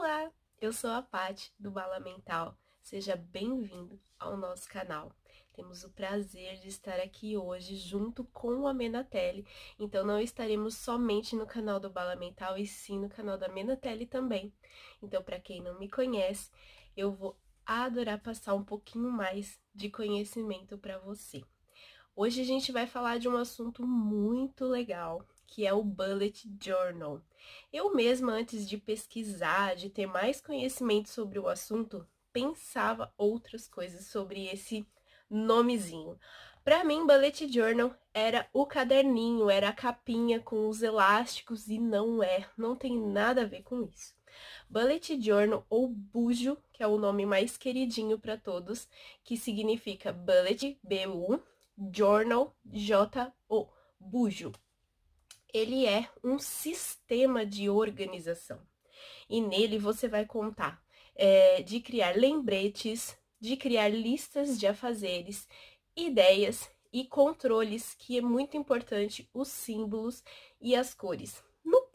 Olá, eu sou a Pati do Bala Mental. Seja bem-vindo ao nosso canal. Temos o prazer de estar aqui hoje junto com a Menatelli. Então não estaremos somente no canal do Bala Mental e sim no canal da Menatelli também. Então para quem não me conhece, eu vou adorar passar um pouquinho mais de conhecimento para você. Hoje a gente vai falar de um assunto muito legal, que é o Bullet Journal. Eu mesma, antes de pesquisar, de ter mais conhecimento sobre o assunto, pensava outras coisas sobre esse nomezinho. Para mim, Bullet Journal era o caderninho, era a capinha com os elásticos e não é, não tem nada a ver com isso. Bullet Journal ou Bujo, que é o nome mais queridinho para todos, que significa Bullet, B-U, Journal, J-O, Bujo, ele é um sistema de organização. E nele você vai contar é, de criar lembretes, de criar listas de afazeres, ideias e controles, que é muito importante os símbolos e as cores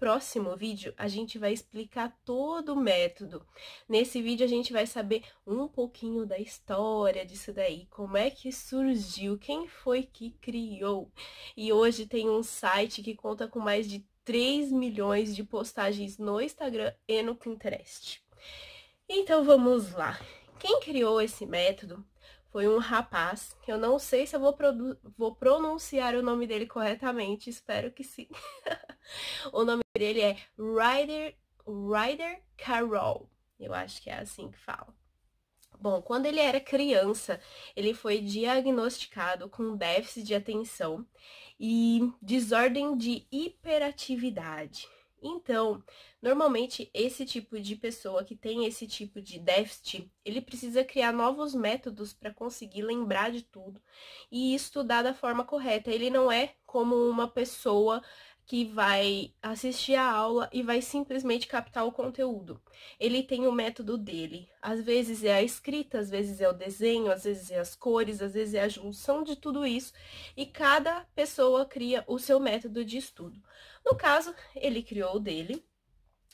próximo vídeo a gente vai explicar todo o método. Nesse vídeo a gente vai saber um pouquinho da história disso daí, como é que surgiu, quem foi que criou. E hoje tem um site que conta com mais de 3 milhões de postagens no Instagram e no Pinterest. Então vamos lá. Quem criou esse método foi um rapaz, que eu não sei se eu vou, vou pronunciar o nome dele corretamente, espero que sim. o nome dele é Ryder, Ryder Carroll. Eu acho que é assim que fala. Bom, quando ele era criança, ele foi diagnosticado com déficit de atenção e desordem de hiperatividade. Então, normalmente esse tipo de pessoa que tem esse tipo de déficit, ele precisa criar novos métodos para conseguir lembrar de tudo e estudar da forma correta. Ele não é como uma pessoa que vai assistir a aula e vai simplesmente captar o conteúdo. Ele tem o método dele. Às vezes é a escrita, às vezes é o desenho, às vezes é as cores, às vezes é a junção de tudo isso, e cada pessoa cria o seu método de estudo. No caso, ele criou o dele.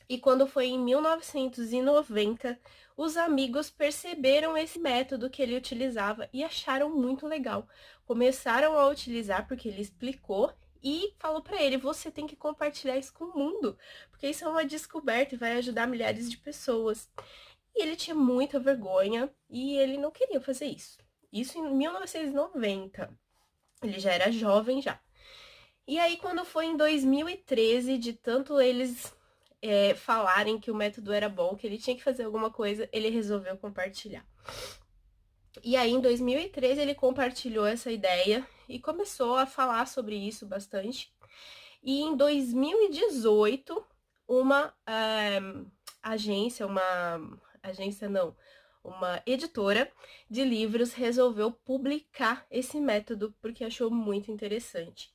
E quando foi em 1990, os amigos perceberam esse método que ele utilizava e acharam muito legal. Começaram a utilizar porque ele explicou e falou para ele: você tem que compartilhar isso com o mundo, porque isso é uma descoberta e vai ajudar milhares de pessoas. E ele tinha muita vergonha e ele não queria fazer isso. Isso em 1990. Ele já era jovem já. E aí, quando foi em 2013, de tanto eles é, falarem que o método era bom, que ele tinha que fazer alguma coisa, ele resolveu compartilhar. E aí, em 2013, ele compartilhou essa ideia e começou a falar sobre isso bastante. E em 2018, uma eh, agência, uma agência não, uma editora de livros resolveu publicar esse método porque achou muito interessante.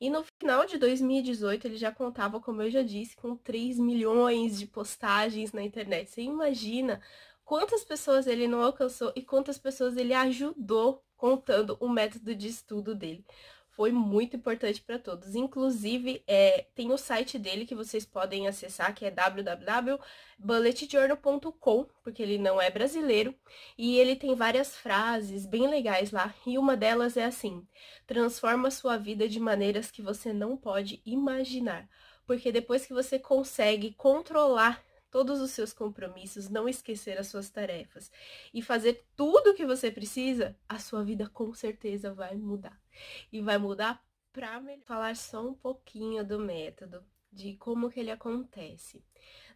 E no final de 2018 ele já contava, como eu já disse, com 3 milhões de postagens na internet. Você imagina quantas pessoas ele não alcançou e quantas pessoas ele ajudou contando o método de estudo dele. Foi muito importante para todos. Inclusive, é, tem o site dele que vocês podem acessar, que é www.bulletjournal.com, porque ele não é brasileiro. E ele tem várias frases bem legais lá. E uma delas é assim: transforma sua vida de maneiras que você não pode imaginar porque depois que você consegue controlar todos os seus compromissos, não esquecer as suas tarefas e fazer tudo o que você precisa, a sua vida com certeza vai mudar. E vai mudar para melhor. Falar só um pouquinho do método de como que ele acontece.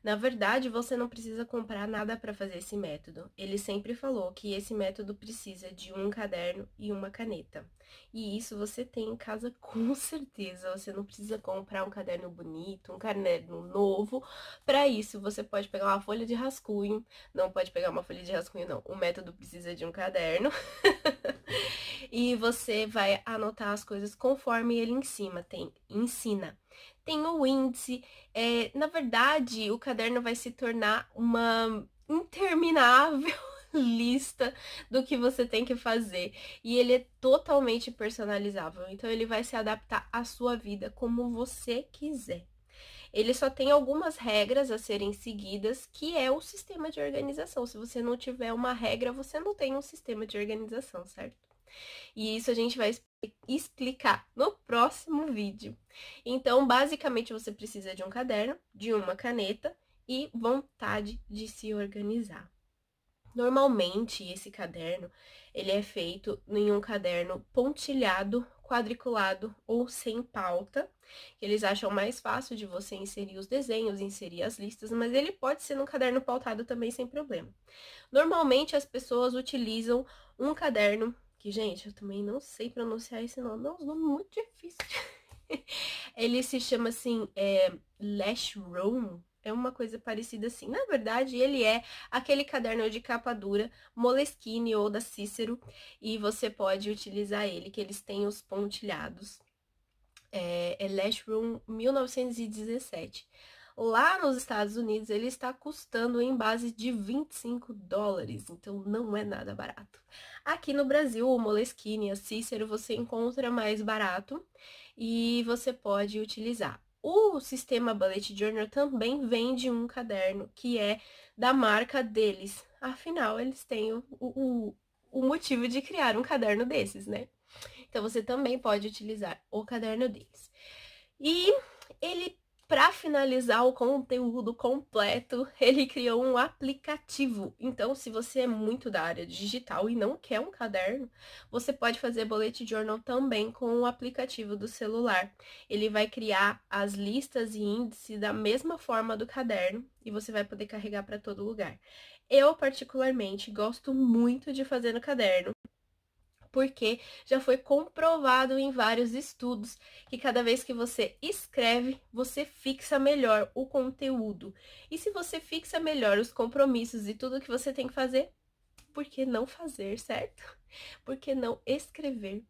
Na verdade, você não precisa comprar nada para fazer esse método. Ele sempre falou que esse método precisa de um caderno e uma caneta. E isso você tem em casa com certeza. Você não precisa comprar um caderno bonito, um caderno novo. Para isso, você pode pegar uma folha de rascunho. Não pode pegar uma folha de rascunho, não. O método precisa de um caderno. e você vai anotar as coisas conforme ele em cima tem ensina tem o índice. É, na verdade, o caderno vai se tornar uma interminável lista do que você tem que fazer. E ele é totalmente personalizável, então ele vai se adaptar à sua vida como você quiser. Ele só tem algumas regras a serem seguidas, que é o sistema de organização. Se você não tiver uma regra, você não tem um sistema de organização, certo? E isso a gente vai explicar no próximo vídeo. Então, basicamente, você precisa de um caderno, de uma caneta e vontade de se organizar. Normalmente, esse caderno, ele é feito em um caderno pontilhado, quadriculado ou sem pauta, eles acham mais fácil de você inserir os desenhos, inserir as listas, mas ele pode ser num caderno pautado também sem problema. Normalmente, as pessoas utilizam um caderno que, gente, eu também não sei pronunciar esse nome. Não, é um nome muito difícil. Ele se chama, assim, é, Lash Room, é uma coisa parecida assim. Na verdade, ele é aquele caderno de capa dura, Moleskine ou da Cícero, e você pode utilizar ele, que eles têm os pontilhados. É, é Lash Room 1917. Lá nos Estados Unidos, ele está custando em base de 25 dólares, então não é nada barato. Aqui no Brasil, o Moleskine, a Cícero, você encontra mais barato e você pode utilizar. O sistema Bullet Journal também vende um caderno que é da marca deles. Afinal, eles têm o, o, o motivo de criar um caderno desses, né? Então, você também pode utilizar o caderno deles. E ele para finalizar o conteúdo completo, ele criou um aplicativo. Então, se você é muito da área digital e não quer um caderno, você pode fazer bullet journal também com o aplicativo do celular. Ele vai criar as listas e índices da mesma forma do caderno e você vai poder carregar para todo lugar. Eu, particularmente, gosto muito de fazer no caderno porque já foi comprovado em vários estudos que cada vez que você escreve, você fixa melhor o conteúdo. E se você fixa melhor os compromissos e tudo que você tem que fazer, por que não fazer, certo? Por que não escrever?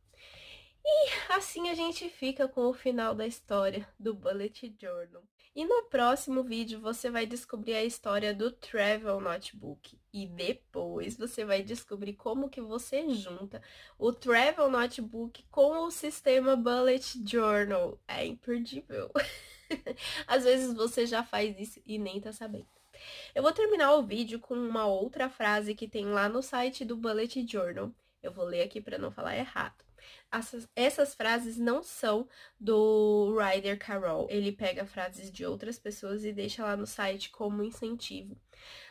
E assim a gente fica com o final da história do Bullet Journal. E no próximo vídeo você vai descobrir a história do Travel Notebook. E depois você vai descobrir como que você junta o Travel Notebook com o sistema Bullet Journal. É imperdível. Às vezes você já faz isso e nem tá sabendo. Eu vou terminar o vídeo com uma outra frase que tem lá no site do Bullet Journal. Eu vou ler aqui para não falar errado. Essas, essas frases não são do Ryder Carroll. Ele pega frases de outras pessoas e deixa lá no site como incentivo.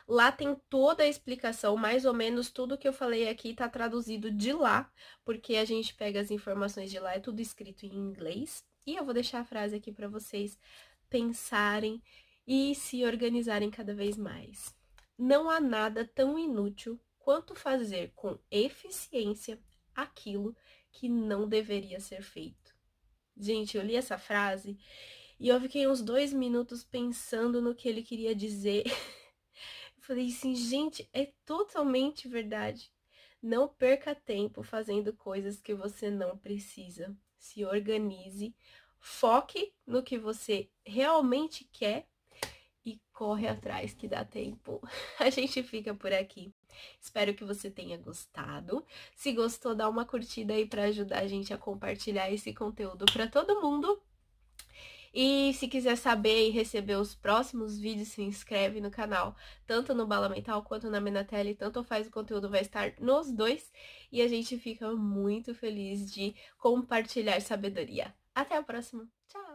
Lá tem toda a explicação, mais ou menos tudo que eu falei aqui está traduzido de lá, porque a gente pega as informações de lá, é tudo escrito em inglês. E eu vou deixar a frase aqui para vocês pensarem e se organizarem cada vez mais. Não há nada tão inútil quanto fazer com eficiência aquilo que não deveria ser feito. Gente, eu li essa frase e eu fiquei uns dois minutos pensando no que ele queria dizer. Eu falei assim, gente, é totalmente verdade. Não perca tempo fazendo coisas que você não precisa. Se organize, foque no que você realmente quer e corre atrás que dá tempo. A gente fica por aqui. Espero que você tenha gostado. Se gostou, dá uma curtida aí para ajudar a gente a compartilhar esse conteúdo para todo mundo. E se quiser saber e receber os próximos vídeos, se inscreve no canal, tanto no Bala Mental quanto na Menatele, tanto faz o conteúdo vai estar nos dois e a gente fica muito feliz de compartilhar sabedoria. Até a próxima. Tchau.